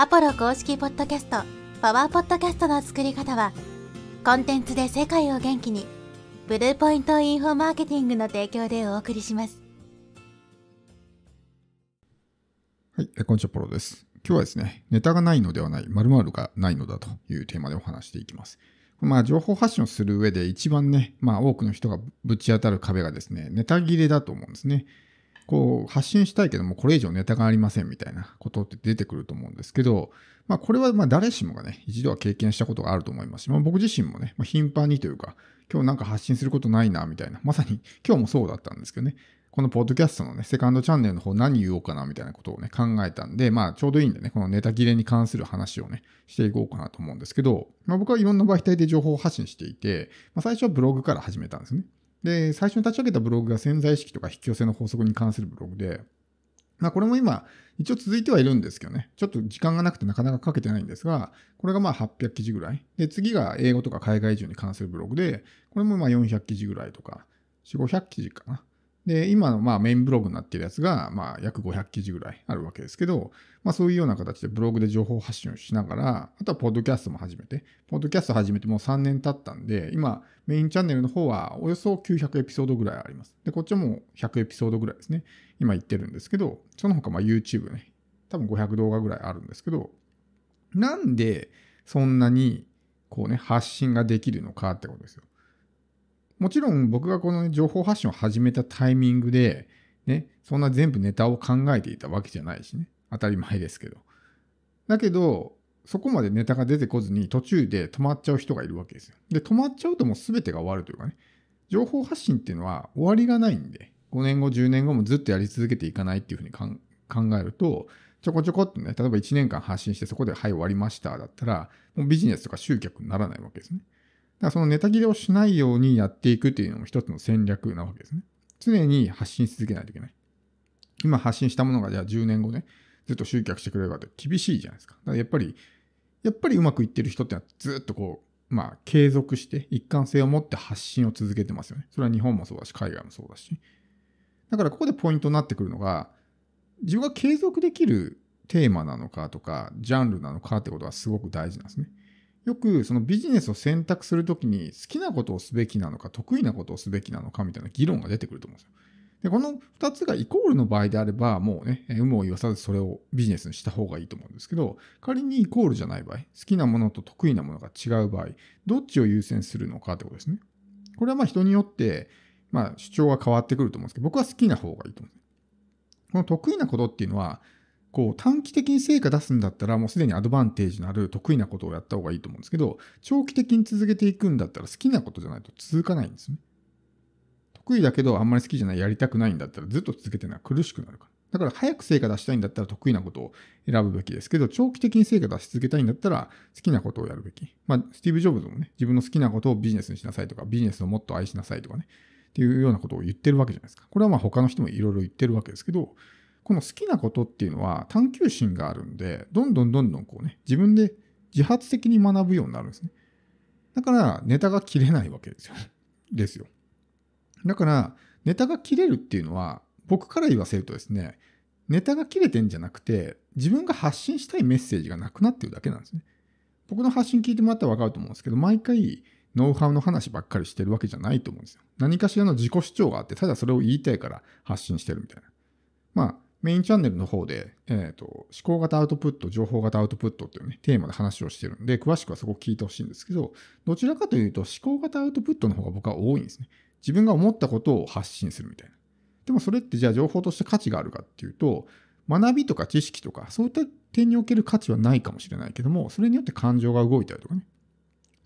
アポロ公式ポッドキャストパワーポッドキャストの作り方はコンテンツで世界を元気にブルーポイントインフォマーケティングの提供でお送りしますはいこんにちはポロです今日はですねネタがないのではないまるがないのだというテーマでお話していきますまあ、情報発信をする上で一番ね、まあ、多くの人がぶち当たる壁がですね、ネタ切れだと思うんですね。こう発信したいけども、これ以上ネタがありませんみたいなことって出てくると思うんですけど、まあ、これはま誰しもがね、一度は経験したことがあると思いますし、まあ、僕自身もね、まあ、頻繁にというか、今日なんか発信することないな、みたいな、まさに今日もそうだったんですけどね、このポッドキャストのね、セカンドチャンネルの方何言おうかなみたいなことをね、考えたんで、まあちょうどいいんでね、このネタ切れに関する話をね、していこうかなと思うんですけど、まあ僕はいろんな媒体で情報を発信していて、まあ最初はブログから始めたんですね。で、最初に立ち上げたブログが潜在意識とか引き寄せの法則に関するブログで、まあこれも今、一応続いてはいるんですけどね。ちょっと時間がなくてなかなか書けてないんですが、これがまあ800記事ぐらい。で、次が英語とか海外移住に関するブログで、これもまあ400記事ぐらいとか、4、500記事かな。で、今のまあメインブログになっているやつが、まあ約500記事ぐらいあるわけですけど、まあそういうような形でブログで情報発信をしながら、あとはポッドキャストも始めて、ポッドキャスト始めてもう3年経ったんで、今メインチャンネルの方はおよそ900エピソードぐらいあります。で、こっちも100エピソードぐらいですね。今言ってるんですけど、その他まあ YouTube ね、多分500動画ぐらいあるんですけど、なんでそんなにこうね、発信ができるのかってことですよ。もちろん僕がこの、情報発信を始めたタイミングで、ね、そんな全部ネタを考えていたわけじゃないしね。当たり前ですけど。だけど、そこまでネタが出てこずに途中で止まっちゃう人がいるわけですよ。で、止まっちゃうともう全てが終わるというかね。情報発信っていうのは終わりがないんで、5年後、10年後もずっとやり続けていかないっていうふうに考えると、ちょこちょこっとね、例えば1年間発信してそこではい終わりましただったら、もうビジネスとか集客にならないわけですね。らそのネタ切れをしないようにやっていくっていうのも一つの戦略なわけですね。常に発信し続けないといけない。今発信したものがじゃあ10年後ね、ずっと集客してくれるかって厳しいじゃないですか。だからやっぱり、やっぱりうまくいってる人ってのはずっとこう、まあ継続して一貫性を持って発信を続けてますよね。それは日本もそうだし、海外もそうだし。だからここでポイントになってくるのが、自分が継続できるテーマなのかとか、ジャンルなのかってことはすごく大事なんですね。よくそのビジネスを選択するときに好きなことをすべきなのか得意なことをすべきなのかみたいな議論が出てくると思うんですよ。で、この2つがイコールの場合であれば、もうね、有無を言わさずそれをビジネスにした方がいいと思うんですけど、仮にイコールじゃない場合、好きなものと得意なものが違う場合、どっちを優先するのかってことですね。これはまあ人によって、まあ主張は変わってくると思うんですけど、僕は好きな方がいいと思うんです。この得意なことっていうのは、こう短期的に成果出すんだったらもうすでにアドバンテージのある得意なことをやった方がいいと思うんですけど長期的に続けていくんだったら好きなことじゃないと続かないんですね。得意だけどあんまり好きじゃないやりたくないんだったらずっと続けてるのは苦しくなるから。だから早く成果出したいんだったら得意なことを選ぶべきですけど、長期的に成果出し続けたいんだったら好きなことをやるべき。まあ、スティーブ・ジョブズもね、自分の好きなことをビジネスにしなさいとか、ビジネスをもっと愛しなさいとかね、っていうようなことを言ってるわけじゃないですか。これはまあ他の人もいろいろ言ってるわけですけど、この好きなことっていうのは探求心があるんで、どんどんどんどんこうね、自分で自発的に学ぶようになるんですね。だから、ネタが切れないわけですよ。ですよ。だから、ネタが切れるっていうのは、僕から言わせるとですね、ネタが切れてんじゃなくて、自分が発信したいメッセージがなくなってるだけなんですね。僕の発信聞いてもらったらわかると思うんですけど、毎回、ノウハウの話ばっかりしてるわけじゃないと思うんですよ。何かしらの自己主張があって、ただそれを言いたいから発信してるみたいな。まあ、メインチャンネルの方で、えっ、ー、と、思考型アウトプット、情報型アウトプットっていうね、テーマで話をしてるんで、詳しくはそこ聞いてほしいんですけど、どちらかというと思考型アウトプットの方が僕は多いんですね。自分が思ったことを発信するみたいな。でもそれってじゃあ情報として価値があるかっていうと、学びとか知識とか、そういった点における価値はないかもしれないけども、それによって感情が動いたりとかね、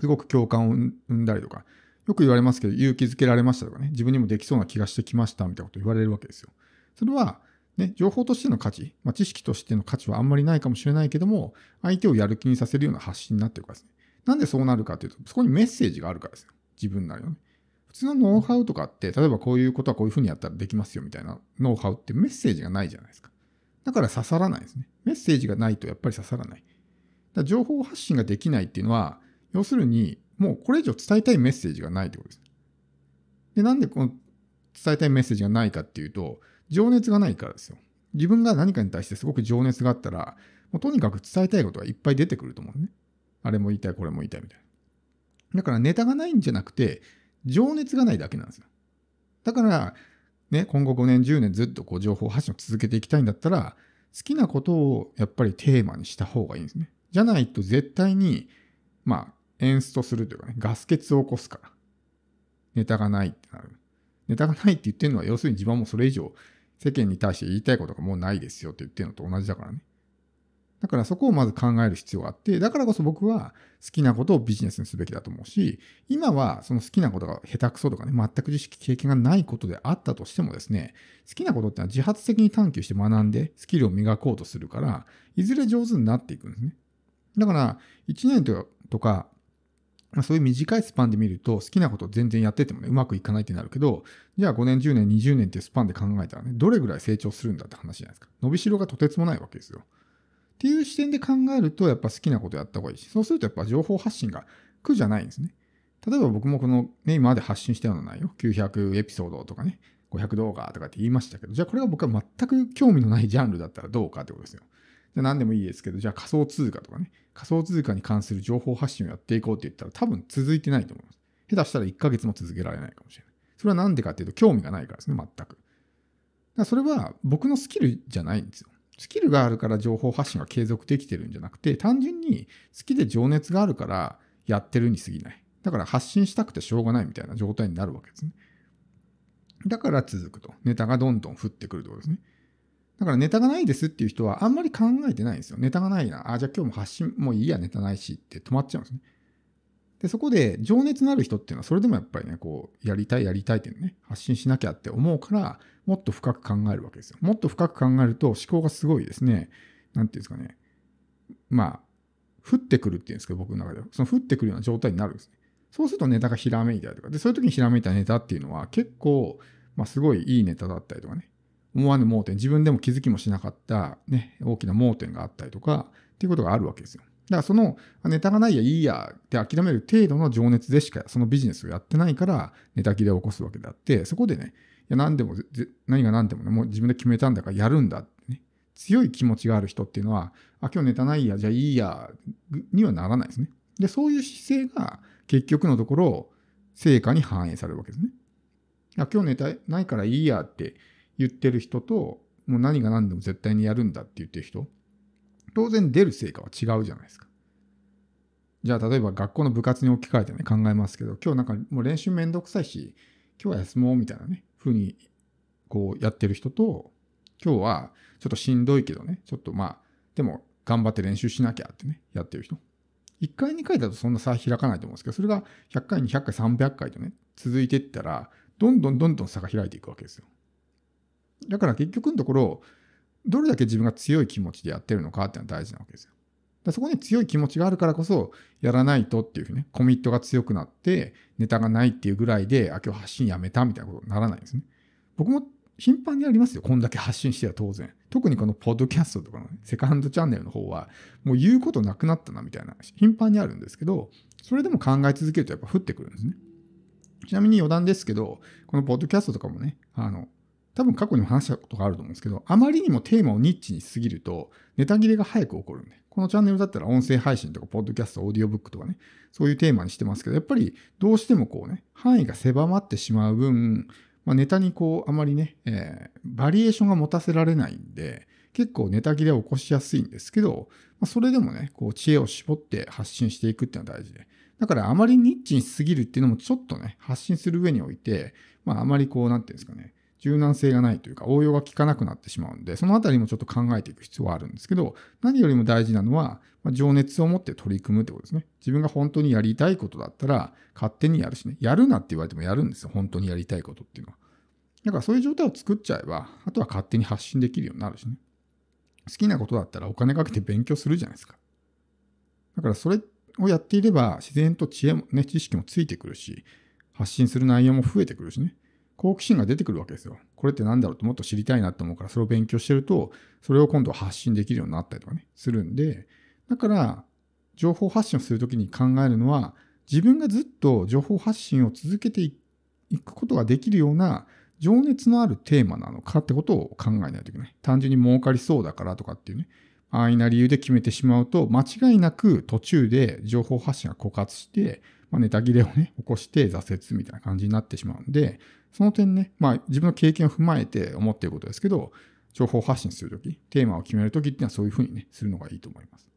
すごく共感を生んだりとか、よく言われますけど、勇気づけられましたとかね、自分にもできそうな気がしてきましたみたいなこと言われるわけですよ。それは、ね、情報としての価値、まあ、知識としての価値はあんまりないかもしれないけども、相手をやる気にさせるような発信になってるからですね。なんでそうなるかというと、そこにメッセージがあるからですよ。自分なりのね。普通のノウハウとかって、例えばこういうことはこういうふうにやったらできますよみたいなノウハウってメッセージがないじゃないですか。だから刺さらないですね。メッセージがないとやっぱり刺さらない。だ情報発信ができないっていうのは、要するに、もうこれ以上伝えたいメッセージがないってことです。で、なんでこの伝えたいメッセージがないかっていうと、情熱がないからですよ。自分が何かに対してすごく情熱があったら、もうとにかく伝えたいことがいっぱい出てくると思うね。あれも言いたい、これも言いたいみたいな。だからネタがないんじゃなくて、情熱がないだけなんですよ。だから、ね、今後5年、10年ずっとこう情報発信を続けていきたいんだったら、好きなことをやっぱりテーマにした方がいいんですね。じゃないと絶対に、まあ、エンストするというかね、ガス欠を起こすから。ネタがないってなる。ネタがないって言ってるのは、要するに自分もそれ以上世間に対して言いたいことがもうないですよって言ってるのと同じだからね。だからそこをまず考える必要があって、だからこそ僕は好きなことをビジネスにすべきだと思うし、今はその好きなことが下手くそとかね、全く知識経験がないことであったとしてもですね、好きなことってのは自発的に探求して学んでスキルを磨こうとするから、いずれ上手になっていくんですね。だから、1年とかまあ、そういう短いスパンで見ると、好きなこと全然やっててもね、うまくいかないってなるけど、じゃあ5年、10年、20年っていうスパンで考えたらね、どれぐらい成長するんだって話じゃないですか。伸びしろがとてつもないわけですよ。っていう視点で考えると、やっぱ好きなことやった方がいいし、そうするとやっぱ情報発信が苦じゃないんですね。例えば僕もこの、ね、今まで発信したような内容、900エピソードとかね、500動画とかって言いましたけど、じゃあこれが僕は全く興味のないジャンルだったらどうかってことですよ。何でもいいですけど、じゃあ仮想通貨とかね、仮想通貨に関する情報発信をやっていこうって言ったら多分続いてないと思います。下手したら1ヶ月も続けられないかもしれない。それは何でかっていうと、興味がないからですね、全く。だそれは僕のスキルじゃないんですよ。スキルがあるから情報発信が継続できてるんじゃなくて、単純に好きで情熱があるからやってるに過ぎない。だから発信したくてしょうがないみたいな状態になるわけですね。だから続くと。ネタがどんどん降ってくるとことですね。だからネタがないですっていう人はあんまり考えてないんですよ。ネタがないな。あ、じゃあ今日も発信、もういいや、ネタないしって止まっちゃうんですね。で、そこで情熱のある人っていうのはそれでもやっぱりね、こう、やりたいやりたいっていうね、発信しなきゃって思うから、もっと深く考えるわけですよ。もっと深く考えると思考がすごいですね、なんていうんですかね、まあ、降ってくるっていうんですけど、僕の中では。その降ってくるような状態になるんですね。そうするとネタがひらめいたりとか、で、そういう時にひらめいたネタっていうのは結構、まあすごいいいネタだったりとかね、思わぬ盲点、自分でも気づきもしなかった、ね、大きな盲点があったりとか、っていうことがあるわけですよ。だからそのネタがないやいいやって諦める程度の情熱でしかそのビジネスをやってないからネタ切れを起こすわけであって、そこでね、いや何でも、何が何でもね、もう自分で決めたんだからやるんだってね、強い気持ちがある人っていうのは、あ、今日ネタないや、じゃあいいや、にはならないですね。で、そういう姿勢が結局のところ、成果に反映されるわけですね。あ、今日ネタないからいいやって言ってる人と、もう何が何でも絶対にやるんだって言ってる人、当然出る成果は違うじゃないですか。じゃあ例えば学校の部活に置き換えてね考えますけど、今日なんかもう練習めんどくさいし、今日は休もうみたいなね、ふうにこうやってる人と、今日はちょっとしんどいけどね、ちょっとまあ、でも頑張って練習しなきゃってね、やってる人。1回2回だとそんな差開かないと思うんですけど、それが100回、200回、300回とね、続いていったら、どんどんどんどん差が開いていくわけですよ。だから結局のところ、どれだけ自分が強い気持ちでやってるのかっていうのは大事なわけですよ。だそこに強い気持ちがあるからこそ、やらないとっていうね、コミットが強くなって、ネタがないっていうぐらいで、あ、今日発信やめたみたいなことにならないんですね。僕も頻繁にありますよ。こんだけ発信しては当然。特にこのポッドキャストとかの、ね、セカンドチャンネルの方は、もう言うことなくなったなみたいな、頻繁にあるんですけど、それでも考え続けるとやっぱ降ってくるんですね。ちなみに余談ですけど、このポッドキャストとかもね、あの、多分過去にも話したことがあると思うんですけど、あまりにもテーマをニッチにしすぎると、ネタ切れが早く起こるんで、このチャンネルだったら音声配信とか、ポッドキャスト、オーディオブックとかね、そういうテーマにしてますけど、やっぱりどうしてもこうね、範囲が狭まってしまう分、まあ、ネタにこう、あまりね、えー、バリエーションが持たせられないんで、結構ネタ切れを起こしやすいんですけど、まあ、それでもね、こう、知恵を絞って発信していくっていうのは大事で、だからあまりニッチにしすぎるっていうのもちょっとね、発信する上において、まああまりこう、なんていうんですかね、柔軟性がないというか応用が効かなくなってしまうんで、そのあたりもちょっと考えていく必要はあるんですけど、何よりも大事なのは、まあ、情熱を持って取り組むってことですね。自分が本当にやりたいことだったら、勝手にやるしね、やるなって言われてもやるんですよ、本当にやりたいことっていうのは。だからそういう状態を作っちゃえば、あとは勝手に発信できるようになるしね。好きなことだったらお金かけて勉強するじゃないですか。だからそれをやっていれば、自然と知恵もね、知識もついてくるし、発信する内容も増えてくるしね。好奇心が出てくるわけですよ。これって何だろうってもっと知りたいなと思うから、それを勉強してると、それを今度発信できるようになったりとかね、するんで、だから、情報発信をするときに考えるのは、自分がずっと情報発信を続けていくことができるような情熱のあるテーマなのかってことを考えないといけない。単純に儲かりそうだからとかっていうね、安易な理由で決めてしまうと、間違いなく途中で情報発信が枯渇して、まあ、ネタ切れをね、起こして挫折みたいな感じになってしまうんで、その点ね、まあ、自分の経験を踏まえて思っていることですけど、情報発信するとき、テーマを決めるときっていうのはそういうふうにね、するのがいいと思います。